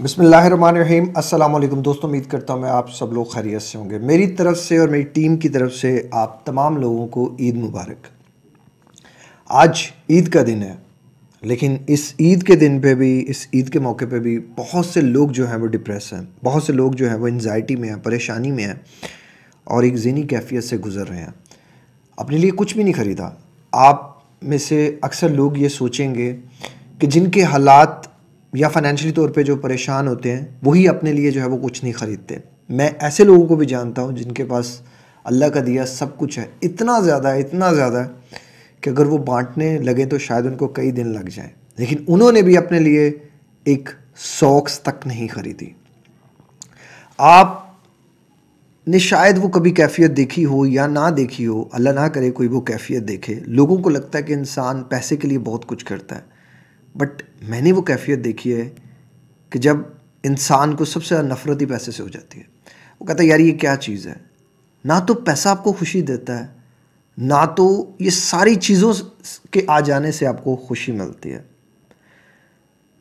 बसमीम अल्लाम दोस्तों उम्मीद करता हूँ मैं आप सब लोग खैरियत से होंगे मेरी तरफ से और मेरी टीम की तरफ से आप तमाम लोगों को ईद मुबारक आज ईद का दिन है लेकिन इस ईद के दिन पे भी इस ईद के मौके पे भी बहुत से लोग जो हैं वो डिप्रेस हैं बहुत से लोग जो हैं वो एनजाइटी में हैं परेशानी में हैं और एक जहनी कैफियत से गुजर रहे हैं अपने लिए कुछ भी नहीं ख़रीदा आप में से अक्सर लोग ये सोचेंगे कि जिनके हालात या फाइनेंशियली तौर पे जो परेशान होते हैं वही अपने लिए जो है वो कुछ नहीं ख़रीदते मैं ऐसे लोगों को भी जानता हूँ जिनके पास अल्लाह का दिया सब कुछ है इतना ज़्यादा है इतना ज़्यादा कि अगर वो बांटने लगे तो शायद उनको कई दिन लग जाए लेकिन उन्होंने भी अपने लिए एक सॉक्स तक नहीं ख़रीदी आप ने शायद वो कभी कैफियत देखी हो या ना देखी हो अल्लाह ना करे कोई वो कैफियत देखे लोगों को लगता है कि इंसान पैसे के लिए बहुत कुछ करता है बट मैंने वो कैफियत देखी है कि जब इंसान को सबसे ज़्यादा नफरत ही पैसे से हो जाती है वो कहता है यार ये क्या चीज़ है ना तो पैसा आपको खुशी देता है ना तो ये सारी चीज़ों के आ जाने से आपको खुशी मिलती है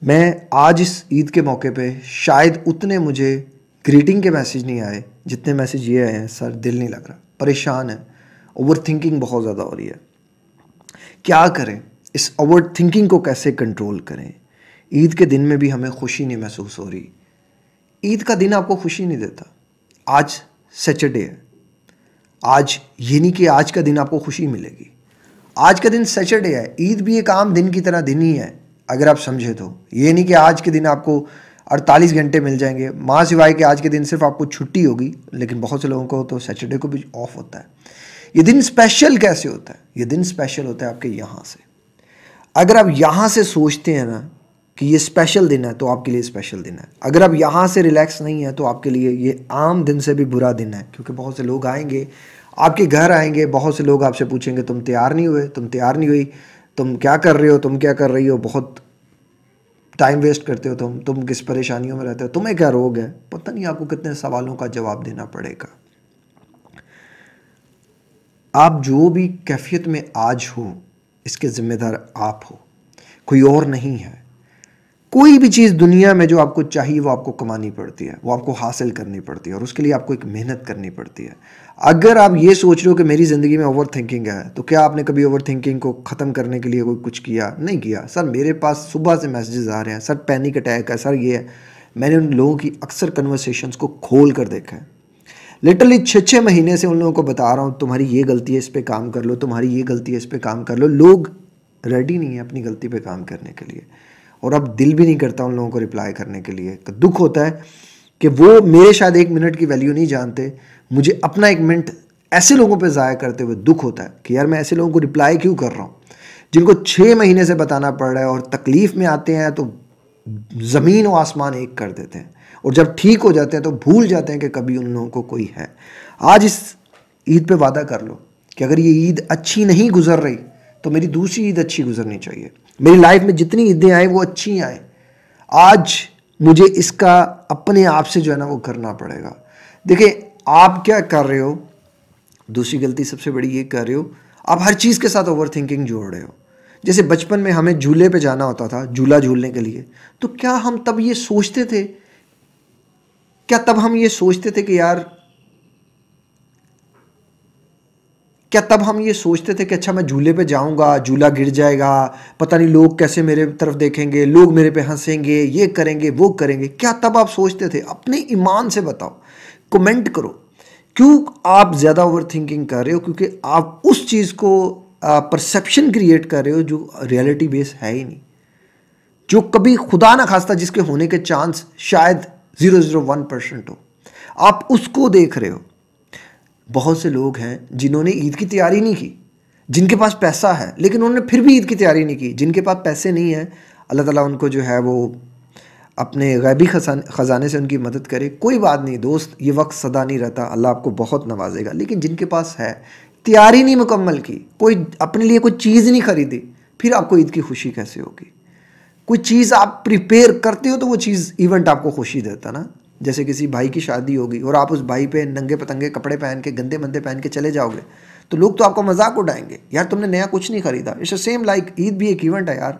मैं आज इस ईद के मौके पे शायद उतने मुझे ग्रीटिंग के मैसेज नहीं आए जितने मैसेज ये आए हैं सर दिल नहीं लग रहा परेशान है ओवर थिंकिंग बहुत ज़्यादा हो रही है क्या करें इस ओवर थिंकिंग को कैसे कंट्रोल करें ईद के दिन में भी हमें खुशी नहीं महसूस हो रही ईद का दिन आपको खुशी नहीं देता आज सैटरडे है आज ये नहीं कि आज का दिन आपको खुशी मिलेगी आज का दिन सैटरडे है ईद भी एक आम दिन की तरह दिन ही है अगर आप समझे तो ये नहीं कि आज के दिन आपको 48 घंटे मिल जाएंगे माँ सिवाय के आज के दिन सिर्फ आपको छुट्टी होगी लेकिन बहुत से लोगों को तो सैटरडे को भी ऑफ होता है ये दिन स्पेशल कैसे होता है ये दिन स्पेशल होता है आपके यहाँ से अगर आप यहाँ से सोचते हैं ना कि ये स्पेशल दिन है तो आपके लिए स्पेशल दिन है अगर आप यहाँ से रिलैक्स नहीं है तो आपके लिए ये आम दिन से भी बुरा दिन है क्योंकि बहुत से लोग आएंगे आपके घर आएंगे बहुत से लोग आपसे पूछेंगे तुम तैयार नहीं हुए तुम तैयार नहीं हुई तुम क्या कर रहे हो तुम क्या कर रही हो बहुत टाइम वेस्ट करते हो तुम तुम किस परेशानियों में रहते हो तुम्हें क्या रोग है पता नहीं आपको कितने सवालों का जवाब देना पड़ेगा आप जो भी कैफियत में आज हो इसके ज़िम्मेदार आप हो कोई और नहीं है कोई भी चीज़ दुनिया में जो आपको चाहिए वो आपको कमानी पड़ती है वो आपको हासिल करनी पड़ती है और उसके लिए आपको एक मेहनत करनी पड़ती है अगर आप ये सोच रहे हो कि मेरी ज़िंदगी में ओवर थिंकिंग है तो क्या आपने कभी ओवर थिंकिंग को ख़त्म करने के लिए कोई कुछ किया नहीं किया सर मेरे पास सुबह से मैसेजेस आ रहे हैं सर पैनिक अटैक है सर ये है मैंने उन लोगों की अक्सर कन्वर्सेशंस को खोल कर देखा है लिटरली छः छः महीने से उन लोगों को बता रहा हूँ तुम्हारी ये गलती है इस पर काम कर लो तुम्हारी ये गलती है इस पर काम कर लो लोग रेडी नहीं है अपनी गलती पर काम करने के लिए और अब दिल भी नहीं करता उन लोगों को रिप्लाई करने के लिए तो दुख होता है कि वो मेरे शायद एक मिनट की वैल्यू नहीं जानते मुझे अपना एक मिनट ऐसे लोगों पे ज़ाया करते हुए दुख होता है कि यार मैं ऐसे लोगों को रिप्लाई क्यों कर रहा हूँ जिनको छः महीने से बताना पड़ रहा है और तकलीफ़ में आते हैं तो ज़मीन और आसमान एक कर देते हैं और जब ठीक हो जाते हैं तो भूल जाते हैं कि कभी उन लोगों को कोई है आज इस ईद पे वादा कर लो कि अगर ये ईद अच्छी नहीं गुजर रही तो मेरी दूसरी ईद अच्छी गुजरनी चाहिए मेरी लाइफ में जितनी ईदें आए वो अच्छी आए आज मुझे इसका अपने आप से जो है ना वो करना पड़ेगा देखिए आप क्या कर रहे हो दूसरी गलती सबसे बड़ी ये कर रहे हो आप हर चीज़ के साथ ओवर थिंकिंग जोड़ रहे हो जैसे बचपन में हमें झूले पे जाना होता था झूला झूलने के लिए तो क्या हम तब ये सोचते थे क्या तब हम ये सोचते थे कि यार क्या तब हम ये सोचते थे कि अच्छा मैं झूले पे जाऊंगा झूला गिर जाएगा पता नहीं लोग कैसे मेरे तरफ देखेंगे लोग मेरे पे हंसेंगे ये करेंगे वो करेंगे क्या तब आप सोचते थे अपने ईमान से बताओ कमेंट करो क्यों आप ज़्यादा ओवर थिंकिंग कर रहे हो क्योंकि आप उस चीज़ को परसेप्शन क्रिएट कर रहे हो जो रियलिटी बेस है ही नहीं जो कभी खुदा ना खास्ता जिसके होने के चांस शायद ज़ीरो ज़ीरो वन परसेंट हो आप उसको देख रहे हो बहुत से लोग हैं जिन्होंने ईद की तैयारी नहीं की जिनके पास पैसा है लेकिन उन्होंने फिर भी ईद की तैयारी नहीं की जिनके पास पैसे नहीं हैं अल्लाह ताला उनको जो है वो अपने गैबी ख़जाने से उनकी मदद करे कोई बात नहीं दोस्त ये वक्त सदा नहीं रहता अल्लाह आपको बहुत नवाजेगा लेकिन जिनके पास है तैयारी नहीं मुकम्मल की कोई अपने लिए कोई चीज़ नहीं खरीदी फिर आपको ईद की खुशी कैसे होगी कोई चीज़ आप प्रिपेयर करते हो तो वो चीज़ इवेंट आपको खुशी देता ना जैसे किसी भाई की शादी होगी और आप उस भाई पे नंगे पतंगे कपड़े पहन के गंदे मंदे पहन के चले जाओगे तो लोग तो आपको मजाक उड़ाएंगे यार तुमने नया कुछ नहीं खरीदा इट्स सेम लाइक ईद भी एक इवेंट है यार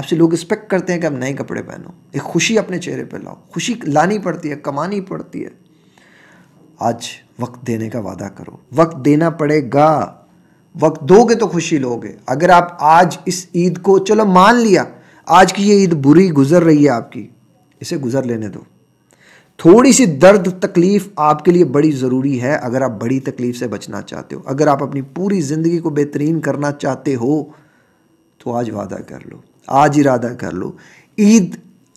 आपसे लोग एक्सपेक्ट करते हैं कि आप नए कपड़े पहनो एक खुशी अपने चेहरे पर लाओ खुशी लानी पड़ती है कमानी पड़ती है आज वक्त देने का वादा करो वक्त देना पड़ेगा वक्त दोगे तो खुशी लोगे अगर आप आज इस ईद को चलो मान लिया आज की ये ईद बुरी गुजर रही है आपकी इसे गुजर लेने दो थोड़ी सी दर्द तकलीफ़ आपके लिए बड़ी ज़रूरी है अगर आप बड़ी तकलीफ़ से बचना चाहते हो अगर आप अपनी पूरी ज़िंदगी को बेहतरीन करना चाहते हो तो आज वादा कर लो आज इरादा कर लो ईद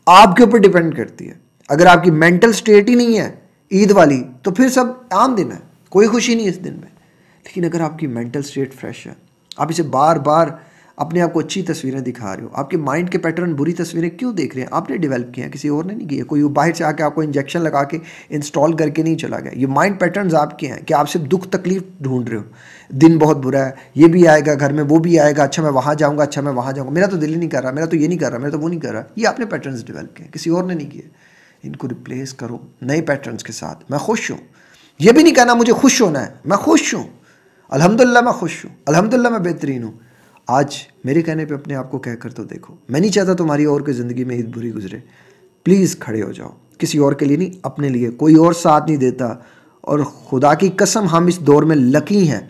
आपके ऊपर डिपेंड करती है अगर आपकी मेंटल स्टेट ही नहीं है ईद वाली तो फिर सब आम दिन है कोई खुशी नहीं इस दिन में लेकिन अगर आपकी मेंटल स्टेट फ्रेश है आप इसे बार बार अपने आप को अच्छी तस्वीरें दिखा रहे हो आपके माइंड के पैटर्न बुरी तस्वीरें क्यों देख रहे हैं आपने डेवलप किया किसी और ने नहीं किया कोई बाहर से आके आपको इंजेक्शन लगा के इंस्टॉल करके नहीं चला गया ये माइंड पैटर्न्स आपके हैं कि आप सिर्फ दुख तकलीफ ढूंढ रहे हो दिन बहुत बुरा है ये भी आएगा घर में वो भी आएगा अच्छा मैं वहाँ जाऊँगा अच्छा मैं वहाँ जाऊँगा मेरा तो दिल ही नहीं कर रहा मेरा तो ये नहीं कर रहा मेरा तो वो नहीं कर रहा ये आपने पैटर्न डेवलप किए किसी और ने नहीं किया इनको रिप्लेस करो नए पैटर्न्स के साथ मैं खुश हूँ ये भी नहीं कहना मुझे खुश होना है मैं खुश हूँ अलहमदिल्ला मैं खुश हूँ अलहमदिल्ला मैं बेहतरीन हूँ आज मेरे कहने पे अपने आप को कहकर तो देखो मैं नहीं चाहता तुम्हारी और की ज़िंदगी में ईद बुरी गुजरे प्लीज़ खड़े हो जाओ किसी और के लिए नहीं अपने लिए कोई और साथ नहीं देता और खुदा की कसम हम इस दौर में लकी हैं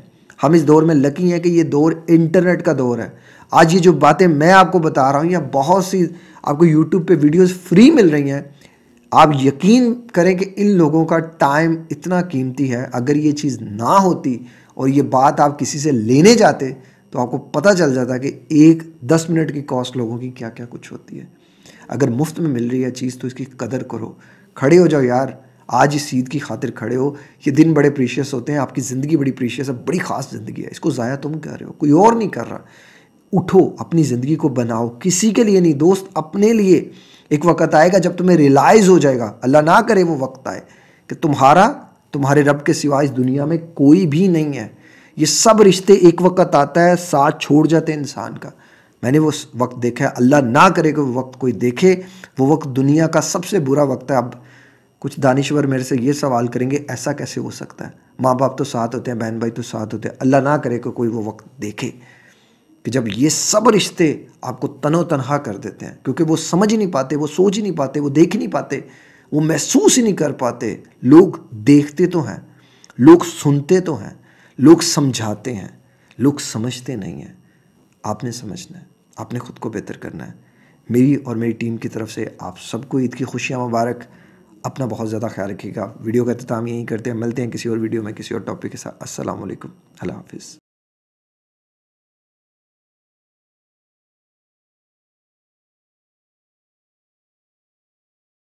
हम इस दौर में लकी हैं कि ये दौर इंटरनेट का दौर है आज ये जो बातें मैं आपको बता रहा हूँ या बहुत सी आपको यूट्यूब पे वीडियोस फ्री मिल रही हैं आप यकीन करें कि इन लोगों का टाइम इतना कीमती है अगर ये चीज़ ना होती और ये बात आप किसी से लेने जाते तो आपको पता चल जाता कि एक दस मिनट की कॉस्ट लोगों की क्या क्या कुछ होती है अगर मुफ्त में मिल रही है चीज़ तो इसकी कदर करो खड़े हो जाओ यार आज इस ईद की खातिर खड़े हो ये दिन बड़े प्रीशियस होते हैं आपकी ज़िंदगी बड़ी प्रीशियस है बड़ी ख़ास ज़िंदगी है इसको ज़ाया तुम कर रहे हो कोई और नहीं कर रहा उठो अपनी ज़िंदगी को बनाओ किसी के लिए नहीं दोस्त अपने लिए एक वक्त आएगा जब तुम्हें रियलाइज़ हो जाएगा अल्लाह ना करे वो वक्त आए कि तुम्हारा तुम्हारे रब के सिवा इस दुनिया में कोई भी नहीं है ये सब रिश्ते एक वक्त आता है साथ छोड़ जाते हैं इंसान का मैंने वो वक्त देखा है अल्लाह ना करे कि वो वक्त कोई देखे वो वक्त दुनिया का सबसे बुरा वक्त है अब कुछ दानिश्वर मेरे से ये सवाल करेंगे ऐसा कैसे हो सकता है माँ बाप तो साथ होते हैं बहन भाई तो साथ होते हैं अल्लाह ना करे कि कोई वो वक्त देखे कि जब ये सब रिश्ते आपको तनो तनहा कर देते हैं क्योंकि वो समझ ही नहीं पाते वो सोच ही नहीं पाते वो देख ही नहीं पाते वो महसूस ही नहीं कर पाते लोग देखते तो हैं लोग सुनते तो हैं लोग समझाते हैं लोग समझते नहीं हैं आपने समझना है आपने खुद को बेहतर करना है मेरी और मेरी टीम की तरफ से आप सबको ईद की खुशियाँ मुबारक अपना बहुत ज़्यादा ख्याल रखिएगा वीडियो का अख्ताम यहीं करते हैं मिलते हैं किसी और वीडियो में किसी और टॉपिक के साथ असल हाफिज़